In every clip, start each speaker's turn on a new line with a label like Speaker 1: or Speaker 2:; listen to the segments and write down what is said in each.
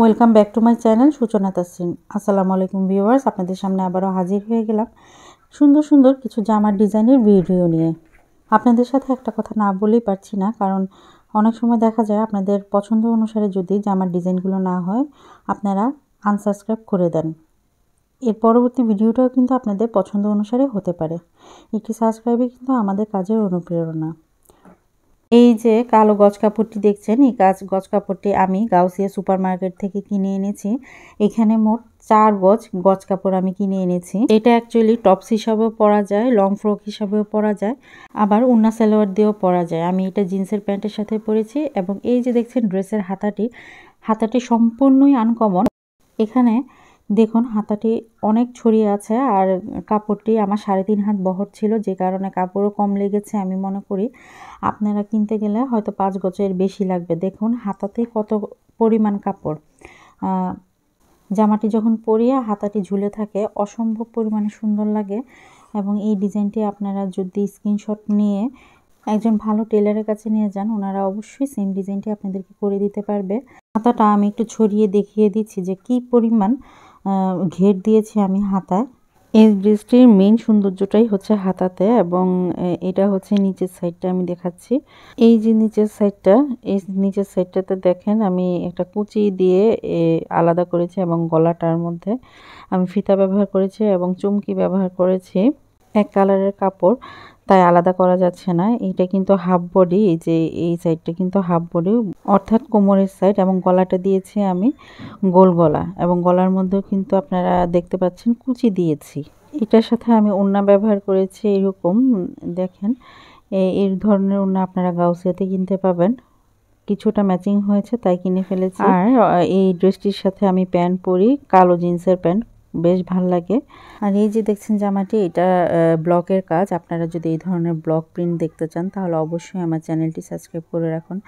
Speaker 1: welcome back to my channel Suchona Tasin আসসালামু আলাইকুম viewers আপনাদের সামনে আবারও হাজির হয়ে গেলাম সুন্দর সুন্দর কিছু জামার ডিজাইনের ভিডিও নিয়ে আপনাদের সাথে একটা কথা না বলেই পারছি না কারণ অনেক সময় দেখা যায় আপনাদের পছন্দ অনুসারে যদি জামার ডিজাইনগুলো না হয় আপনারা আনসাবস্ক্রাইব করে দেন এর পরবর্তী ভিডিওটাও কিন্তু আপনাদের পছন্দ অনুসারে হতে পারে একটি সাবস্ক্রাইবই কিন্তু আমাদের কাজের অনুপ্রেরণা এই যে কালো গজ কাপড়টি দেখছেন এই গাছ গজ কাপড়টি আমি গাউসিয়া সুপার মার্কেট থেকে কিনে এনেছি এখানে মোট চার গজ গজ কাপড় আমি কিনে এনেছি এটা অ্যাকচুয়ালি টপস হিসাবেও পরা যায় লং ফ্রক হিসাবেও পরা যায় আবার উন্না সালোয়ার দিয়েও পরা যায় আমি এটা জিন্সের প্যান্টের সাথে পরেছি এবং এই যে দেখছেন ড্রেসের হাতাটি হাতাটি সম্পূর্ণই আনকমন এখানে দেখুন হাতাটি অনেক ছড়িয়ে আছে আর কাপড়টি আমার সাড়ে তিন হাত বহর ছিল যে কারণে কাপড়ও কম লেগেছে আমি মনে করি আপনারা কিনতে গেলে হয়তো পাঁচ গজের বেশি লাগবে দেখুন হাতাতে কত পরিমাণ কাপড় জামাটি যখন পরিয়ে হাতাটি ঝুলে থাকে অসম্ভব পরিমাণে সুন্দর লাগে এবং এই ডিজাইনটি আপনারা যদি স্ক্রিনশট নিয়ে একজন ভালো টেলারের কাছে নিয়ে যান ওনারা অবশ্যই সেম ডিজাইনটি আপনাদেরকে করে দিতে পারবে হাতাটা আমি একটু ছড়িয়ে দেখিয়ে দিচ্ছি যে কি পরিমাণ ঘের দিয়েছি আমি হাতায় এই ব্রিজটির মেইন সৌন্দর্যটাই হচ্ছে হাতাতে এবং এটা হচ্ছে নিচের সাইডটা আমি দেখাচ্ছি এই যে নিচের সাইডটা এই নিচের সাইডটাতে দেখেন আমি একটা কুচি দিয়ে আলাদা করেছি এবং গলাটার মধ্যে আমি ফিতা ব্যবহার করেছি এবং চুমকি ব্যবহার করেছি এক কালারের কাপড় তাই আলাদা করা যাচ্ছে না এইটা কিন্তু হাফ বডি এই যে এই সাইডটা কিন্তু হাফ বডি অর্থাৎ কোমরের সাইড এবং গলাটা দিয়েছি আমি গোল গলা এবং গলার মধ্যেও কিন্তু আপনারা দেখতে পাচ্ছেন কুচি দিয়েছি এটার সাথে আমি ওড়না ব্যবহার করেছি এরকম দেখেন এই ধরনের ওড়না আপনারা গাউসিয়াতে কিনতে পাবেন কিছুটা ম্যাচিং হয়েছে তাই কিনে ফেলেছি আর এই ড্রেসটির সাথে আমি প্যান্ট পরি কালো জিন্সের প্যান্ট বেশ ভাল লাগে আর এই যে দেখছেন জামাটি এটা ব্লকের কাজ আপনারা যদি এই ধরনের ব্লক প্রিন্ট দেখতে চান তাহলে অবশ্যই আমার চ্যানেলটি সাবস্ক্রাইব করে রাখুন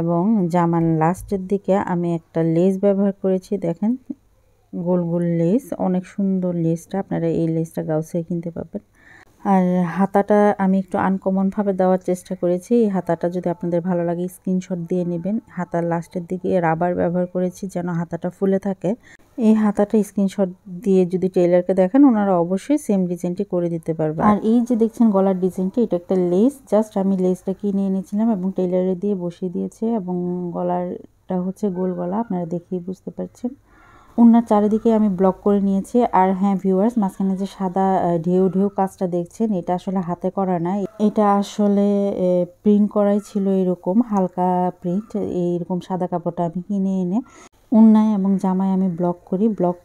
Speaker 1: এবং জামার লাস্টের দিকে আমি একটা লেস ব্যবহার করেছি দেখেন গোল গোল লেস অনেক সুন্দর লেসটা আপনারা এই লেসটা গাউসে কিনতে পাবেন আর হাতাটা আমি একটু আনকমনভাবে দেওয়ার চেষ্টা করেছি এই হাতাটা যদি আপনাদের ভালো লাগে স্ক্রিনশট দিয়ে নেবেন হাতার লাস্টের দিকে রাবার ব্যবহার করেছি যেন হাতাটা ফুলে থাকে এই হাতাটা স্ক্রিনশট দিয়ে যদি টেলারকে দেখেন ওনারা অবশ্যই সেম ডিজাইনটি করে দিতে পারবে আর এই যে দেখছেন গলার ডিজাইনটি এটা একটা লেস জাস্ট আমি লেসটা কিনে এনেছিলাম এবং টেইলারে দিয়ে বসিয়ে দিয়েছে এবং গলারটা হচ্ছে গোল গলা আপনারা দেখেই বুঝতে পারছেন ওনার চারিদিকে আমি ব্লক করে নিয়েছি আর হ্যাঁ ভিউয়ার্স মাঝখানে যে সাদা ঢেউ ঢেউ কাজটা দেখছেন এটা আসলে হাতে করা না এটা আসলে প্রিন্ট করাই ছিল এরকম হালকা প্রিন্ট এইরকম সাদা কাপড়টা আমি কিনে এনে উন্নায় এবং জামায় আমি ব্লক করি ব্লক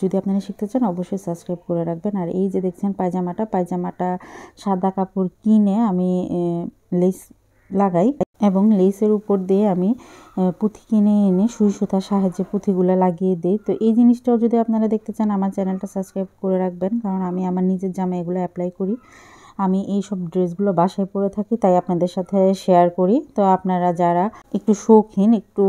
Speaker 1: যদি আপনারা শিখতে চান অবশ্যই সাবস্ক্রাইব করে রাখবেন আর এই যে দেখছেন পায়জামাটা পায়জামাটা সাদা কাপড় কিনে আমি লেস লাগাই এবং লেসের উপর দিয়ে আমি পুঁথি কিনে এনে সুই সুতার সাহায্যে পুঁথিগুলো লাগিয়ে দিই তো এই জিনিসটাও যদি আপনারা দেখতে চান আমার চ্যানেলটা সাবস্ক্রাইব করে রাখবেন কারণ আমি আমার নিজের জামা এগুলো অ্যাপ্লাই করি আমি এই সব ড্রেসগুলো বাসায় পরে থাকি তাই আপনাদের সাথে শেয়ার করি তো আপনারা যারা একটু শৌখিন একটু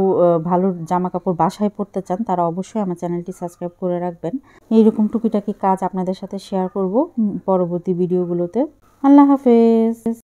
Speaker 1: ভালো জামা কাপড় বাসায় পরতে চান তারা অবশ্যই আমার চ্যানেলটি সাবস্ক্রাইব করে রাখবেন এইরকম টুকিটাকি কাজ আপনাদের সাথে শেয়ার করব পরবর্তী ভিডিওগুলোতে আল্লাহ হাফেজ